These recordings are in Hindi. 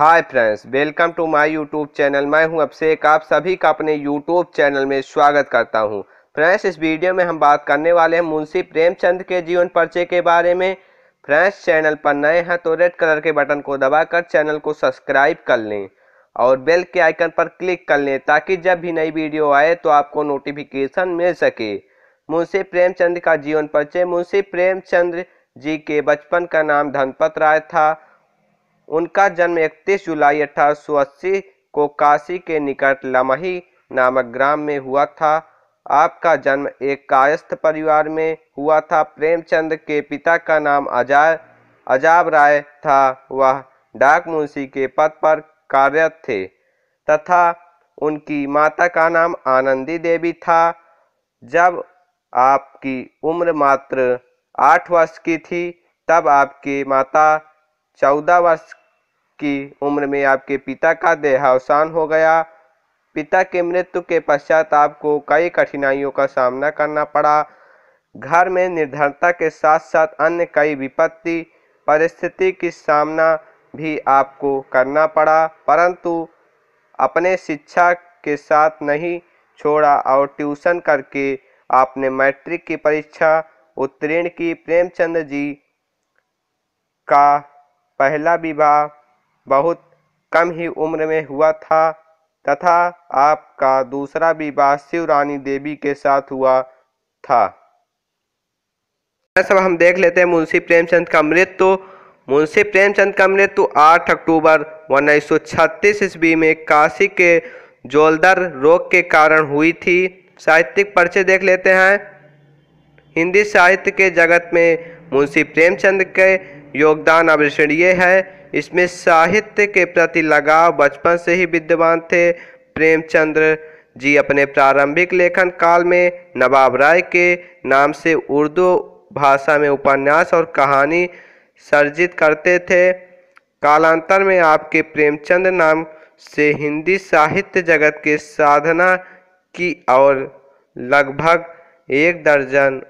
hi friends welcome to my YouTube channel मैं हूं एक आप सभी का अपने यूट्यूब चैनल में स्वागत करता हूं फ्रेंड्स इस वीडियो में हम बात करने वाले हैं मुंशी प्रेमचंद के जीवन परिचय के बारे में फ्रेंड्स चैनल पर नए हैं तो रेड कलर के बटन को दबाकर चैनल को सब्सक्राइब कर लें और बेल के आइकन पर क्लिक कर लें ताकि जब भी नई वीडियो आए तो आपको नोटिफिकेशन मिल सके मुंशी प्रेमचंद का जीवन परिचय मुंशी प्रेमचंद जी के बचपन का नाम धनपत राय था उनका जन्म 31 जुलाई अठारह को काशी के निकट लमही नामक ग्राम में हुआ था आपका जन्म एक कायस्थ परिवार में हुआ था प्रेमचंद के पिता का नाम अजाय अजाब राय था वह डाक मुंशी के पद पर कार्यरत थे तथा उनकी माता का नाम आनंदी देवी था जब आपकी उम्र मात्र आठ वर्ष की थी तब आपकी माता चौदह वर्ष की उम्र में आपके पिता का देहावसान हो गया पिता के मृत्यु के पश्चात आपको कई कठिनाइयों का सामना करना पड़ा घर में निर्धनता के साथ साथ अन्य कई विपत्ति परिस्थिति की सामना भी आपको करना पड़ा परंतु अपने शिक्षा के साथ नहीं छोड़ा और ट्यूशन करके आपने मैट्रिक की परीक्षा उत्तीर्ण की प्रेमचंद जी का पहला विवाह बहुत कम ही उम्र में हुआ था तथा आपका दूसरा विवाह शिव रानी देवी के साथ हुआ था सब हम देख लेते हैं मुंशी प्रेमचंद का मृत्यु मुंशी प्रेमचंद का मृत्यु 8 अक्टूबर उन्नीस छत्तीस ईस्वी में काशी के जोलदर रोग के कारण हुई थी साहित्यिक परिचय देख लेते हैं हिंदी साहित्य के जगत में मुंशी प्रेमचंद के योगदान अविस्मरणीय है इसमें साहित्य के प्रति लगाव बचपन से ही विद्यमान थे प्रेमचंद्र जी अपने प्रारंभिक लेखन काल में नवाब राय के नाम से उर्दू भाषा में उपन्यास और कहानी सर्जित करते थे कालांतर में आपके प्रेमचंद नाम से हिंदी साहित्य जगत के साधना की और लगभग एक दर्जन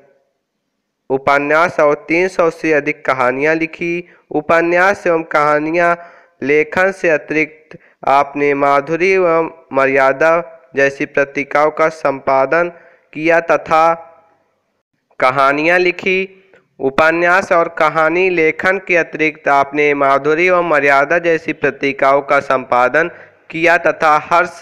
उपन्यास और 300 से अधिक कहानियाँ लिखी उपन्यास एवं कहानियाँ लेखन से अतिरिक्त आपने माधुरी एवं मर्यादा जैसी प्रतिकाओं का संपादन किया तथा कहानियाँ लिखी उपन्यास और कहानी लेखन के अतिरिक्त आपने माधुरी एवं मर्यादा जैसी प्रतिकाओं का संपादन किया तथा हर्ष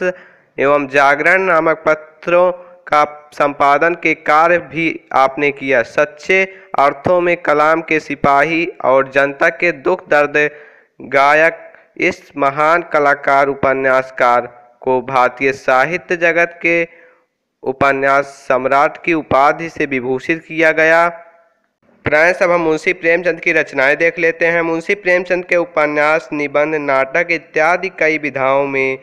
एवं जागरण नामक पत्रों का संपादन के कार्य भी आपने किया सच्चे अर्थों में कलाम के सिपाही और जनता के दुख दर्द गायक इस महान कलाकार उपन्यासकार को भारतीय साहित्य जगत के उपन्यास सम्राट की उपाधि से विभूषित किया गया प्राय सब हम मुंशी प्रेमचंद की रचनाएं देख लेते हैं मुंशी प्रेमचंद के उपन्यास निबंध नाटक इत्यादि कई विधाओं में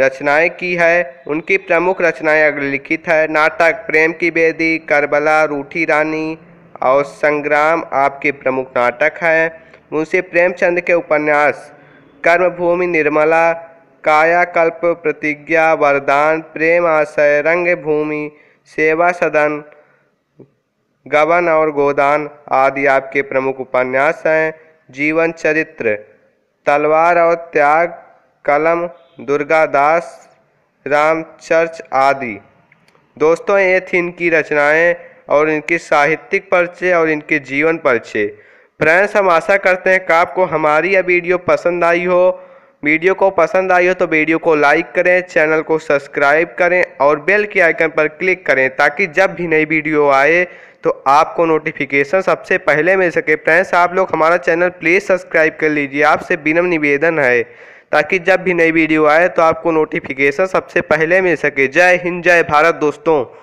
रचनाएं की है उनकी प्रमुख रचनाएं लिखित है नाटक प्रेम की बेदी करबला रूठी रानी और संग्राम आपके प्रमुख नाटक हैं मुंशी प्रेमचंद के उपन्यास कर्मभूमि निर्मला कायाकल्प प्रतिज्ञा वरदान प्रेम आशय रंग भूमि सेवा सदन गबन और गोदान आदि आपके प्रमुख उपन्यास हैं जीवन चरित्र तलवार और त्याग कलम दुर्गादास चर्च आदि दोस्तों ये थी इनकी रचनाएं और इनकी साहित्यिक परिचय और इनके जीवन परिचय फ्रेंड्स हम आशा करते हैं कि आपको हमारी यह वीडियो पसंद आई हो वीडियो को पसंद आई हो तो वीडियो को लाइक करें चैनल को सब्सक्राइब करें और बेल के आइकन पर क्लिक करें ताकि जब भी नई वीडियो आए तो आपको नोटिफिकेशन सबसे पहले मिल सके फ्रेंड्स आप लोग हमारा चैनल प्लीज़ सब्सक्राइब कर लीजिए आपसे विनम्र निवेदन है ताकि जब भी नई वीडियो आए तो आपको नोटिफिकेशन सबसे पहले मिल सके जय हिंद जय भारत दोस्तों